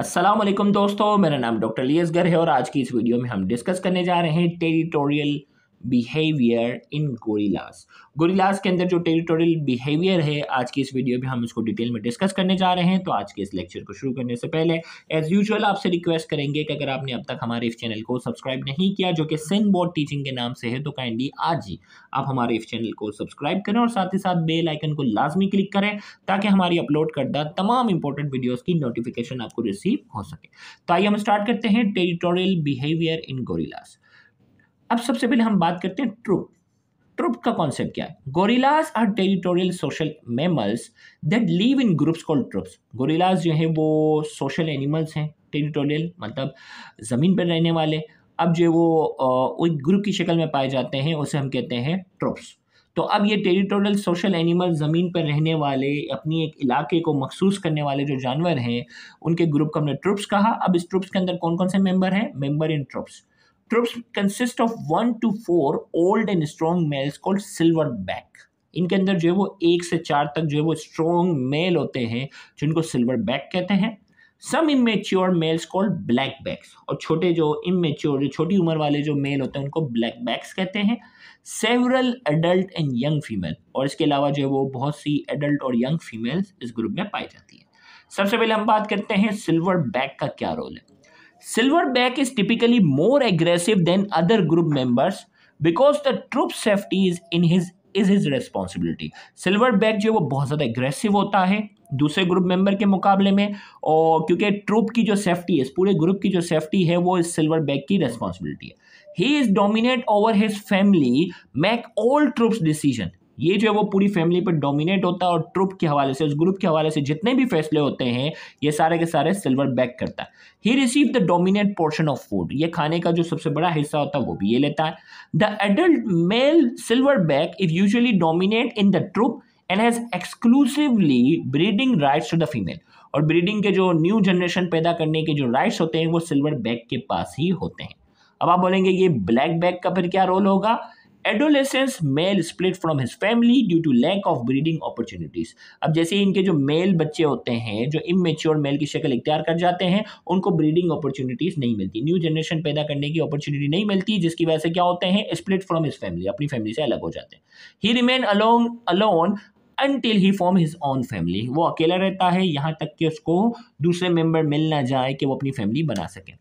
असलम दोस्तों मेरा नाम डॉक्टर लियसगर गर है और आज की इस वीडियो में हम डिस्कस करने जा रहे हैं टेरिटोरियल बिहेवियर इन गोरिलास गोरिलास के अंदर जो टेरिटोरियल बिहेवियर है आज की इस वीडियो में हम इसको डिटेल में डिस्कस करने जा रहे हैं तो आज के इस लेक्चर को शुरू करने से पहले एज यूजल आपसे रिक्वेस्ट करेंगे कि अगर आपने अब तक हमारे इस चैनल को सब्सक्राइब नहीं किया जो कि सिन बोर्ड टीचिंग के नाम से है तो काइंडली आज ही आप हमारे इस चैनल को सब्सक्राइब करें और साथ ही साथ बेल आइकन को लाजमी क्लिक करें ताकि हमारी अपलोड करदा तमाम इंपॉर्टेंट वीडियोज़ की नोटिफिकेशन आपको रिसीव हो सके तो आइए हम स्टार्ट करते हैं टेरिटोरियल बिहेवियर इन गोरिलास अब सबसे पहले हम बात करते हैं ट्रुप ट्रुप का कॉन्सेप्ट क्या है gorillas are territorial social mammals that live in groups call troops gorillas जो हैं वो सोशल एनिमल्स हैं टेरिटोरियल मतलब ज़मीन पर रहने वाले अब जो वो एक ग्रुप की शक्ल में पाए जाते हैं उसे हम कहते हैं ट्रुप्स तो अब ये टेरिटोरियल सोशल एनिमल ज़मीन पर रहने वाले अपनी एक इलाके को मखसूस करने वाले जो जानवर हैं उनके ग्रुप को हमने ट्रुप्स कहा अब इस ट्रुप्स के अंदर कौन कौन से मेंबर हैं member in troops trips consist of one two four old and strong males called silverback इनके अंदर जो है वो एक से चार तक जो है वो स्ट्रॉन्ग मेल होते हैं जिनको सिल्वर बैक कहते हैं some immature males called blackbacks और छोटे जो इमेच्योर जो छोटी उम्र वाले जो मेल होते हैं उनको ब्लैक बैक्स कहते हैं several adult and young female और इसके अलावा जो है वो बहुत सी एडल्ट और यंग फीमेल्स इस ग्रुप में पाई जाती हैं सबसे पहले हम बात करते हैं सिल्वर बैक का क्या रोल है back is typically more aggressive than other group members because the troop safety is in his is his responsibility silverback जो है वो बहुत ज़्यादा एग्रेसिव होता है दूसरे ग्रुप मेंबर के मुकाबले में और क्योंकि ट्रुप की जो सेफ्टी है इस पूरे ग्रुप की जो सेफ्टी है वो इस सिल्वर बैक की रेस्पॉन्सिबिलिटी है he is dominate over his family make all troops decision ये जो है वो पूरी फैमिली पर डोमिनेट होता है और ट्रुप के हवाले से उस ग्रुप के हवाले से जितने भी फैसले होते हैं ये सारे के सारे सिल्वर बैक करता है he receive the dominate portion of food ये खाने का जो सबसे बड़ा हिस्सा होता है वो भी ये लेता है the adult male silverback is usually dominate in the troop and has exclusively breeding rights to the female और ब्रीडिंग के जो न्यू जनरेशन पैदा करने के जो राइट्स होते हैं वो सिल्वर बैक के पास ही होते हैं अब आप बोलेंगे ये ब्लैक बैक का फिर क्या रोल होगा adolescence male split from his family due to lack of breeding opportunities अब जैसे ही इनके जो मेल बच्चे होते हैं जो इमेच्योर मेल की शक्ल इख्तियार कर जाते हैं उनको ब्रीडिंग अपॉर्चुनिटीज़ नहीं मिलती न्यू जनरेशन पैदा करने की अपॉर्चुनिटी नहीं मिलती जिसकी वजह से क्या होते हैं स्प्लिट फ्रॉम हिज फैमिली अपनी फैमिली से अलग हो जाते हैं he remain along alone until he form his own family वो अकेला रहता है यहाँ तक कि उसको दूसरे मेंबर मिल ना जाए कि वो अपनी फैमिली बना सकें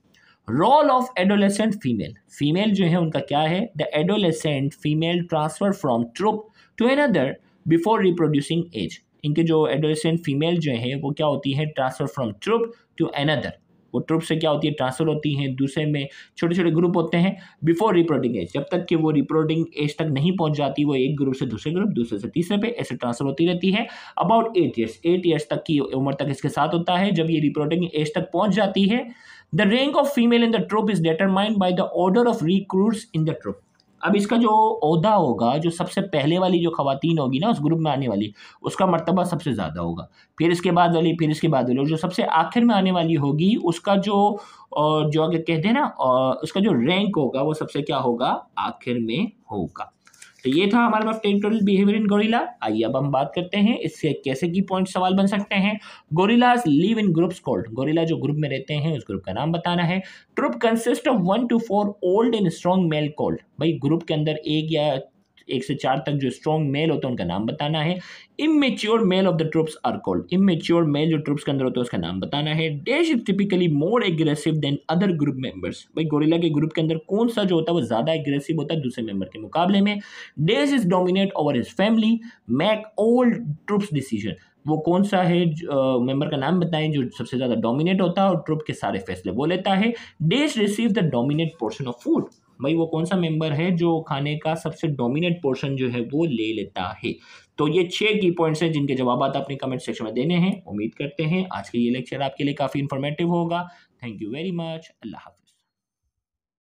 role of adolescent female female जो है उनका क्या है the adolescent female transfer from troop to another before reproducing age इनके जो एडोलेसेंट फीमेल जो है वो क्या होती है transfer from troop to another वो ट्रुप से क्या होती है ट्रांसफर होती हैं दूसरे में छोटे छोटे ग्रुप होते हैं बिफोर रिप्रोडिंग एज जब तक कि वो रिप्रोडिंग एज तक नहीं पहुंच जाती वो एक ग्रुप से दूसरे ग्रुप दूसरे से तीसरे पे ऐसे ट्रांसफर होती रहती है about eight years eight years तक की उम्र तक इसके साथ होता है जब ये रिप्रोडिंग एज तक पहुँच जाती है the rank of female in the troop is determined by the order of recruits in the troop अब इसका जो अहदा होगा जो सबसे पहले वाली जो खातन होगी ना उस ग्रुप में आने वाली उसका मरतबा सबसे ज़्यादा होगा फिर इसके बाद वाली फिर इसके बाद वाली जो सबसे आखिर में आने वाली होगी उसका जो और जो अगर कहते हैं ना उसका जो रैंक होगा वो सबसे क्या होगा आखिर में होगा तो ये था हमारे पास टेरिटोरियल बिहेवियर इन गोरिला आइए अब हम बात करते हैं इससे कैसे की पॉइंट सवाल बन सकते हैं gorillas live in groups called gorilla जो ग्रुप में रहते हैं उस ग्रुप का नाम बताना है troop consist of one two four old and strong male called भाई ग्रुप के अंदर एक या एक से चार तक जो स्ट्रॉन्ग मेल होता है उनका नाम बताना है immature male of the troops are called immature male जो ट्रुप्स के अंदर होता है उसका नाम बताना है dash is typically more aggressive than other group members भाई गोरिल्ला के ग्रुप के अंदर कौन सा जो होता है वो ज़्यादा एग्रेसिव होता है दूसरे मेंबर के मुकाबले में dash is dominate over his family make all troops decision वो कौन सा है मेंबर का नाम बताएं जो सबसे ज़्यादा डोमिनेट होता है और ट्रुप के सारे फैसले वो लेता है dash receive the dominate portion of food भाई वो कौन सा मेंबर है जो खाने का सबसे डोमिनेट पोर्शन जो है वो ले लेता है तो ये छह की पॉइंट्स हैं जिनके जवाब आप अपने कमेंट सेक्शन में देने हैं उम्मीद करते हैं आज का ये लेक्चर आपके लिए काफ़ी इन्फॉर्मेटिव होगा thank you very much Allah